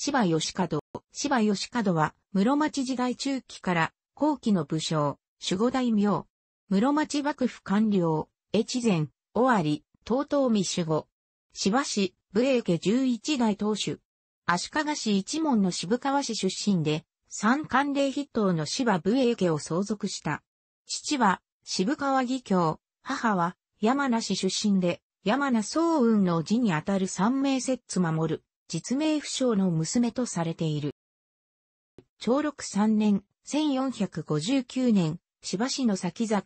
芝義門。芝義門は、室町時代中期から後期の武将、守護大名。室町幕府官僚、越前、尾張、東東見守護。芝市、武英家十一代当主。足利市一門の渋川市出身で、三官令筆頭の芝武英家を相続した。父は、渋川義教、母は、山名出身で、山名宗雲の字にあたる三名摂津守る。実名不詳の娘とされている。長禄三年、1459年、芝市の先々、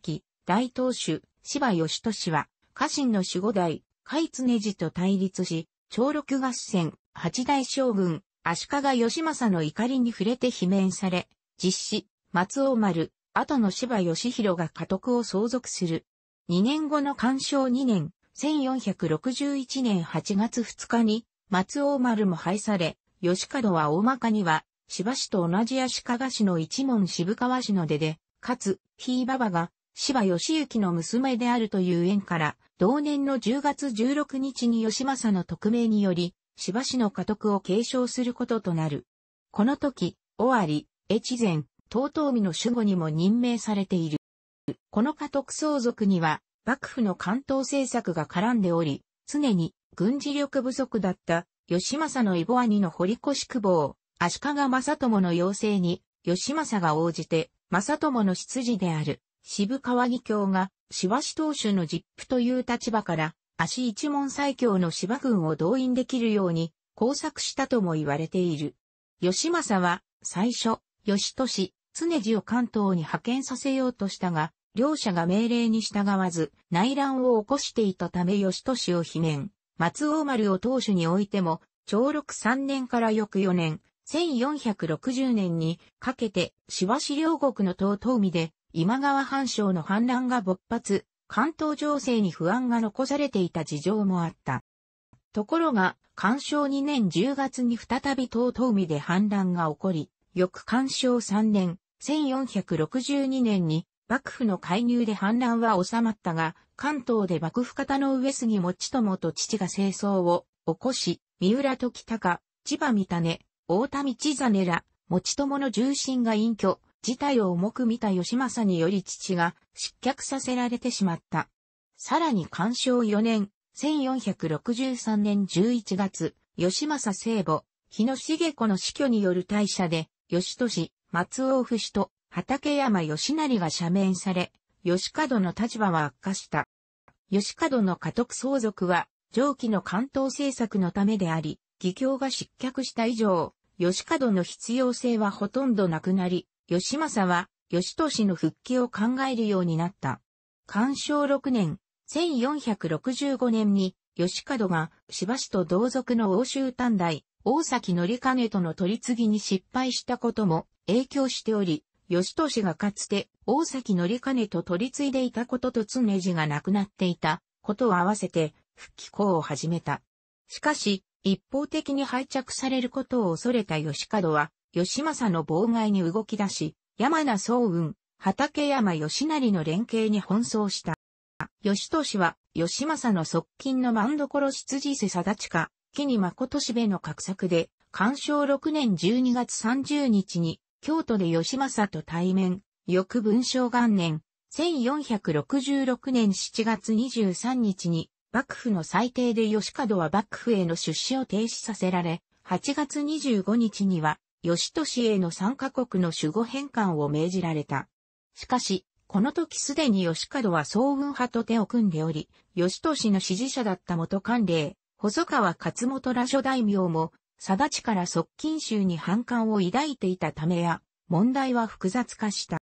大当主、芝義俊は、家臣の守護代、海常寺と対立し、長禄合戦、八代将軍、足利義政の怒りに触れて罷免され、実施、松尾丸、後の芝義弘が家督を相続する。二年後の干渉二年、1461年8月2日に、松尾丸も廃され、吉門は大まかには、芝市と同じ足利市の一門渋川市の出で、かつ、ひいばばが、芝義行の娘であるという縁から、同年の10月16日に吉政の特命により、芝市の家督を継承することとなる。この時、尾張、越前、東東美の守護にも任命されている。この家督相続には、幕府の関東政策が絡んでおり、常に軍事力不足だった義政のイボ兄ニの堀越久保、足利正友の要請に、義政が応じて、正友の執事である、渋川義教が、柴市当主の実父という立場から、足一門最強の芝軍を動員できるように、工作したとも言われている。義政は、最初、義俊、常次を関東に派遣させようとしたが、両者が命令に従わず、内乱を起こしていたため義俊を罷免。松尾丸を当主においても、長禄3年から翌4年、1460年にかけて、芝市両国の東東海で、今川藩省の反乱が勃発、関東情勢に不安が残されていた事情もあった。ところが、干渉2年10月に再び東東海で反乱が起こり、翌干渉3年、1462年に幕府の介入で反乱は収まったが、関東で幕府方の上杉持友と父が清掃を起こし、三浦時高、千葉三種、大田道真ら、持友の重臣が隠居、事態を重く見た吉政により父が失脚させられてしまった。さらに干渉4年、1463年11月、吉政聖母、日野茂子の死去による大社で、都市、松尾府死と畠山義成が赦免され、吉門の立場は悪化した。吉門の家督相続は、上記の関東政策のためであり、義教が失脚した以上、吉門の必要性はほとんどなくなり、吉政は、吉年の復帰を考えるようになった。干渉6年、1465年に、吉門が、柴氏と同族の欧州短大、大崎則兼との取り次ぎに失敗したことも影響しており、義利がかつて、大崎則兼と取り継いでいたことと常次が亡くなっていたことを合わせて、復帰行を始めた。しかし、一方的に廃着されることを恐れた吉門は、吉政の妨害に動き出し、山名宗雲、畠山義成の連携に奔走した。吉利は、吉政の側近の万所執事世貞近、木に誠しべの格策で、干渉6年12月30日に、京都で吉政と対面、翌文章元年、1466年7月23日に、幕府の裁定で吉門は幕府への出資を停止させられ、8月25日には、都市への参カ国の守護返還を命じられた。しかし、この時すでに吉門は総運派と手を組んでおり、都市の支持者だった元官令、細川勝元ら諸大名も佐地から側近州に反感を抱いていたためや、問題は複雑化した。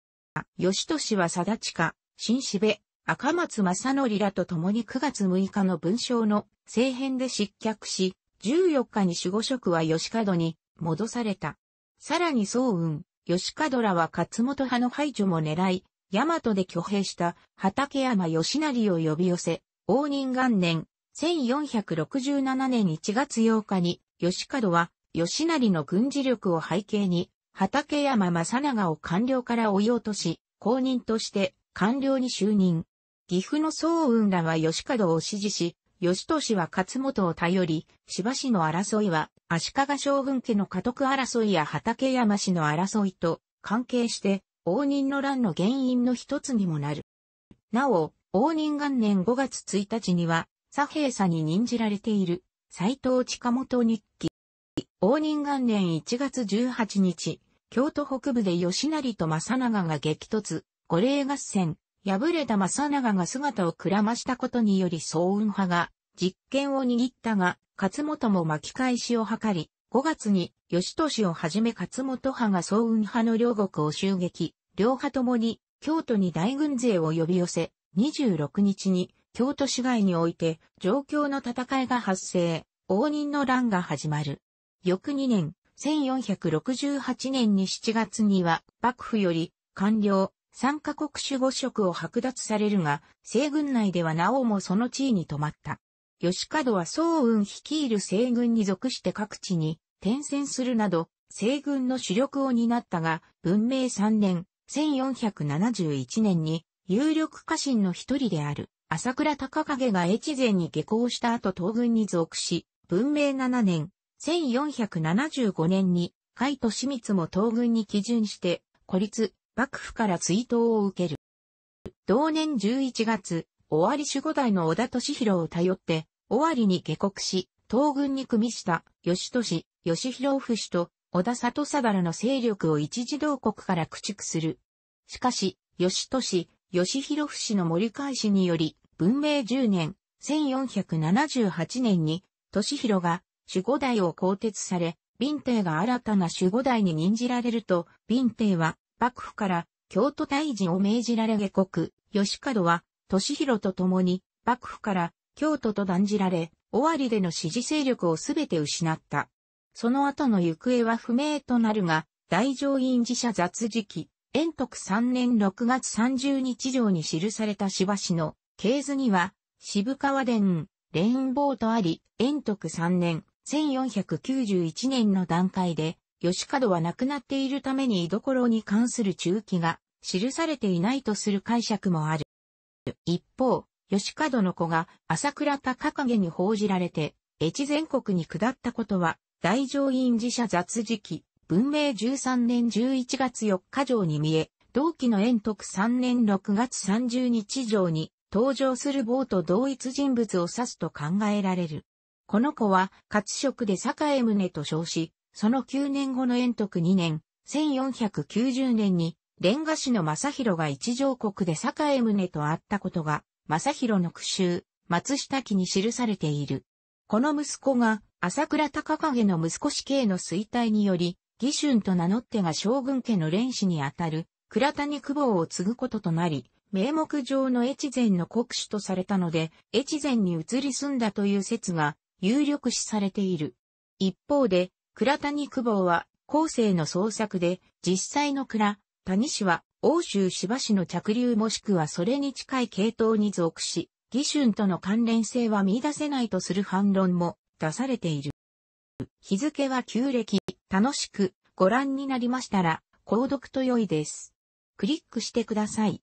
吉利は佐地か、新しべ、赤松正則らと共に9月6日の文章の政変で失脚し、14日に守護職は吉門に戻された。さらに早雲、吉門らは勝本派の排除も狙い、大和で挙兵した畠山義成を呼び寄せ、応仁元年、1467年1月8日に吉門は、吉成の軍事力を背景に、畠山正長を官僚から追い落とし、公認として官僚に就任。岐阜の総運らは吉門を支持し、都俊は勝本を頼り、芝氏市の争いは、足利将軍家の家督争いや畠山氏の争いと関係して、応仁の乱の原因の一つにもなる。なお、応仁元年5月1日には、左平佐に任じられている斎藤近本日記。応仁元年1月18日、京都北部で吉成と正長が激突、五霊合戦、敗れた正長が姿をくらましたことにより総運派が実権を握ったが、勝本も巻き返しを図り、5月に吉俊をはじめ勝本派が総運派の両国を襲撃、両派ともに京都に大軍勢を呼び寄せ、26日に京都市街において、状況の戦いが発生、応仁の乱が始まる。翌2年、1468年に7月には、幕府より、官僚、三カ国守護職を剥奪されるが、西軍内ではなおもその地位に止まった。吉門は総雲率いる西軍に属して各地に転戦するなど、西軍の主力を担ったが、文明3年、1471年に有力家臣の一人である。朝倉高景が越前に下校した後東軍に属し、文明7年、1475年に、海都市光も東軍に基準して、孤立、幕府から追悼を受ける。同年11月、尾張守護代の小田敏弘を頼って、尾張に下国し、東軍に組みした、義俊、義弘夫氏と、小田里貞の勢力を一時同国から駆逐する。しかし、義俊、吉弘氏の盛り返しにより、文明10年、1478年に、利弘が守護代を更迭され、敏帝が新たな守護代に任じられると、敏帝は幕府から京都大臣を命じられ下国、吉門は利弘と共に幕府から京都と断じられ、尾張での支持勢力をすべて失った。その後の行方は不明となるが、大乗院寺社雑事記、円徳3年6月30日上に記された芝市の系図には、渋川殿、レインボーとあり、円徳3年、1491年の段階で、吉門は亡くなっているために居所に関する中期が記されていないとする解釈もある。一方、吉門の子が朝倉高影に報じられて、越前国に下ったことは、大乗院寺社雑事記、文明13年11月4日上に見え、同期の円徳3年6月30日上に登場する某と同一人物を指すと考えられる。この子は、活色で栄宗と称し、その9年後の円徳2年、1490年に、蓮ガ氏の正弘が一条国で栄宗と会ったことが、正弘の句集、松下記に記されている。この息子が、朝倉高影の息子死刑の衰退により、義春と名乗ってが将軍家の連氏にあたる、倉谷久保を継ぐこととなり、名目上の越前の国主とされたので、越前に移り住んだという説が有力視されている。一方で、倉谷久保は後世の創作で、実際の倉、谷氏は欧州芝氏の着流もしくはそれに近い系統に属し、義春との関連性は見出せないとする反論も出されている。日付は旧暦、楽しくご覧になりましたら、購読と良いです。クリックしてください。